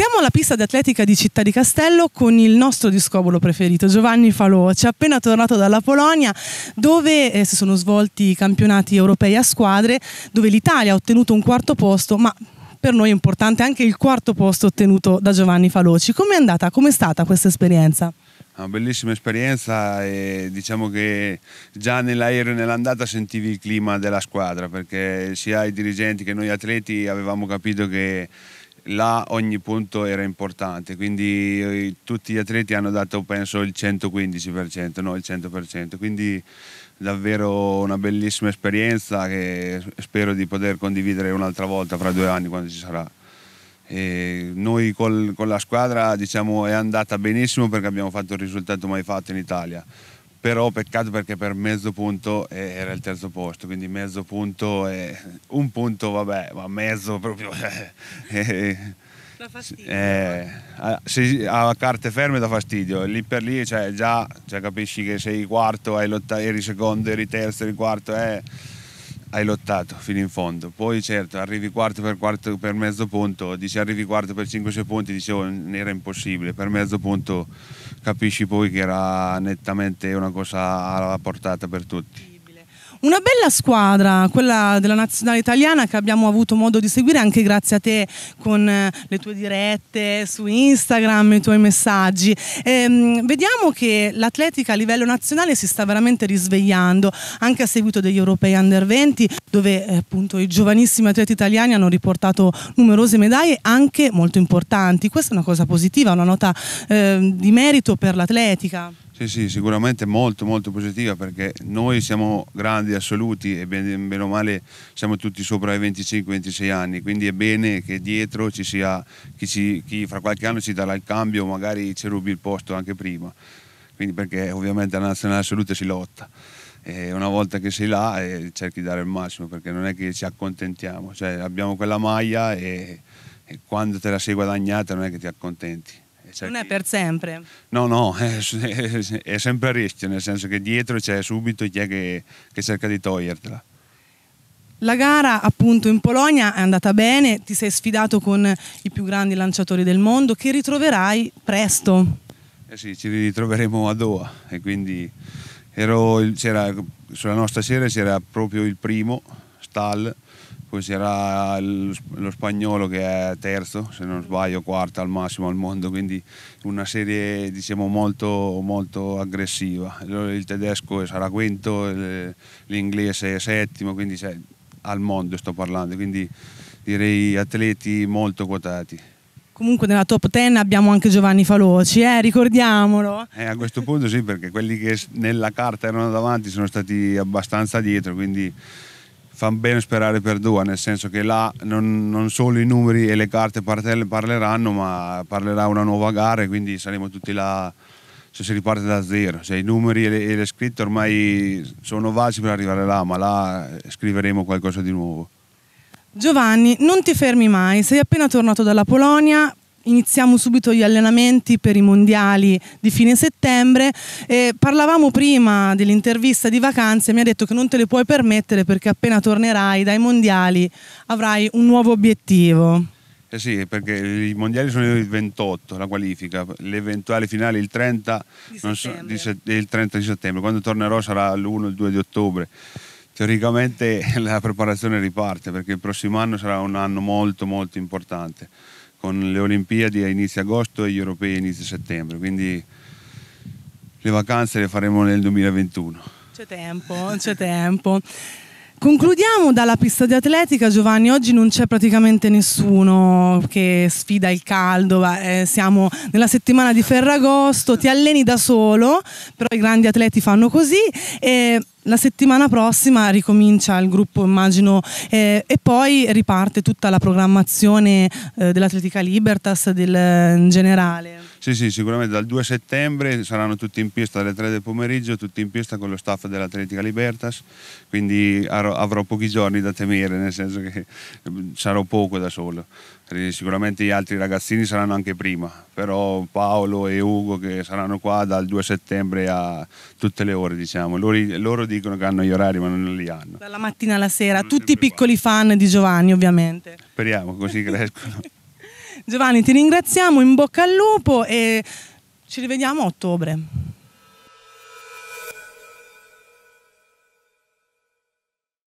Siamo alla pista di atletica di Città di Castello con il nostro discobolo preferito, Giovanni Falò. Ci è appena tornato dalla Polonia dove eh, si sono svolti i campionati europei a squadre, dove l'Italia ha ottenuto un quarto posto, ma per noi è importante anche il quarto posto ottenuto da Giovanni Faloci. Com'è andata? Com'è stata questa esperienza? Una ah, bellissima esperienza e diciamo che già nell'aereo e nell'andata sentivi il clima della squadra perché sia i dirigenti che noi atleti avevamo capito che là ogni punto era importante, quindi eh, tutti gli atleti hanno dato penso il 115%, no il 100%, quindi davvero una bellissima esperienza che spero di poter condividere un'altra volta fra due anni quando ci sarà. E noi col, con la squadra diciamo, è andata benissimo perché abbiamo fatto il risultato mai fatto in Italia però peccato perché per mezzo punto eh, era il terzo posto, quindi mezzo punto e un punto vabbè, ma mezzo proprio... Eh, da eh, fastidio. Eh, a, a, carte ferme da fastidio, lì per lì cioè, già cioè, capisci che sei quarto, eri secondo, eri terzo, eri quarto, eh hai lottato fino in fondo. Poi certo, arrivi quarto per quarto per mezzo punto, dici arrivi quarto per 5-6 punti, dicevo era impossibile, per mezzo punto capisci poi che era nettamente una cosa alla portata per tutti. Una bella squadra, quella della nazionale italiana che abbiamo avuto modo di seguire anche grazie a te con eh, le tue dirette su Instagram, i tuoi messaggi. Ehm, vediamo che l'atletica a livello nazionale si sta veramente risvegliando anche a seguito degli europei under 20 dove eh, appunto i giovanissimi atleti italiani hanno riportato numerose medaglie anche molto importanti. Questa è una cosa positiva, una nota eh, di merito per l'atletica. Sì, sì, sicuramente molto molto positiva perché noi siamo grandi, assoluti e bene, bene o male siamo tutti sopra i 25-26 anni, quindi è bene che dietro ci sia chi, ci, chi fra qualche anno ci darà il cambio, magari ci rubi il posto anche prima, quindi perché ovviamente la nazionale assoluta si lotta. E una volta che sei là eh, cerchi di dare il massimo perché non è che ci accontentiamo, cioè abbiamo quella maglia e, e quando te la sei guadagnata non è che ti accontenti. Cioè, non è per sempre. No, no, è, è, sempre a rischio, nel senso che dietro c'è subito chi è che, che cerca di togliertela. La gara appunto in Polonia è andata bene, ti sei sfidato con i più grandi lanciatori del mondo che ritroverai presto. Eh sì, ci ritroveremo a Doha e quindi ero, sulla nostra serie c'era proprio il primo, Stahl, poi c'era lo spagnolo che è terzo, se non sbaglio quarto al massimo al mondo, quindi una serie diciamo, molto, molto aggressiva. Il tedesco sarà quinto, l'inglese è settimo, quindi cioè, al mondo sto parlando, quindi direi atleti molto quotati. Comunque nella top 10 abbiamo anche Giovanni Faloci, eh? ricordiamolo. Eh, a questo punto sì, perché quelli che nella carta erano davanti sono stati abbastanza dietro, quindi fa bene sperare per Dua, nel senso che là non, non solo i numeri e le carte parleranno, ma parlerà una nuova gara e quindi saremo tutti là, se cioè si riparte da zero, cioè, i numeri e le, e le scritte ormai sono vasi per arrivare là, ma là scriveremo qualcosa di nuovo. Giovanni, non ti fermi mai, sei appena tornato dalla Polonia, iniziamo subito gli allenamenti per i mondiali di fine settembre. Eh, parlavamo prima dell'intervista di vacanze, mi ha detto che non te le puoi permettere perché appena tornerai dai mondiali avrai un nuovo obiettivo. Eh sì, perché i mondiali sono il 28, la qualifica, l'eventuale finale il 30 di, settembre. So, di, il 30 di settembre. quando tornerò sarà l'1 o il 2 di ottobre. Teoricamente la preparazione riparte perché il prossimo anno sarà un anno molto molto importante con le Olimpiadi a inizio agosto e gli europei a inizio settembre, quindi le vacanze le faremo nel 2021. C'è tempo, c'è tempo. Concludiamo dalla pista di atletica, Giovanni, oggi non c'è praticamente nessuno che sfida il caldo, eh, siamo nella settimana di Ferragosto, ti alleni da solo, però i grandi atleti fanno così. Eh, la settimana prossima ricomincia il gruppo, immagino, eh, e poi riparte tutta la programmazione eh, dell'Atletica Libertas del, eh, in generale. Sì, sì, sicuramente dal 2 settembre saranno tutti in pista alle 3 del pomeriggio, tutti in pista con lo staff dell'Atletica Libertas, quindi avrò pochi giorni da temere, nel senso che eh, sarò poco da solo. Sicuramente gli altri ragazzini saranno anche prima, però Paolo e Ugo che saranno qua dal 2 settembre a tutte le ore, diciamo. Loro, loro dicono che hanno gli orari, ma non li hanno. Dalla mattina alla sera, sono tutti piccoli qua. fan di Giovanni, ovviamente. Speriamo, così crescono. Giovanni, ti ringraziamo, in bocca al lupo e ci rivediamo a ottobre.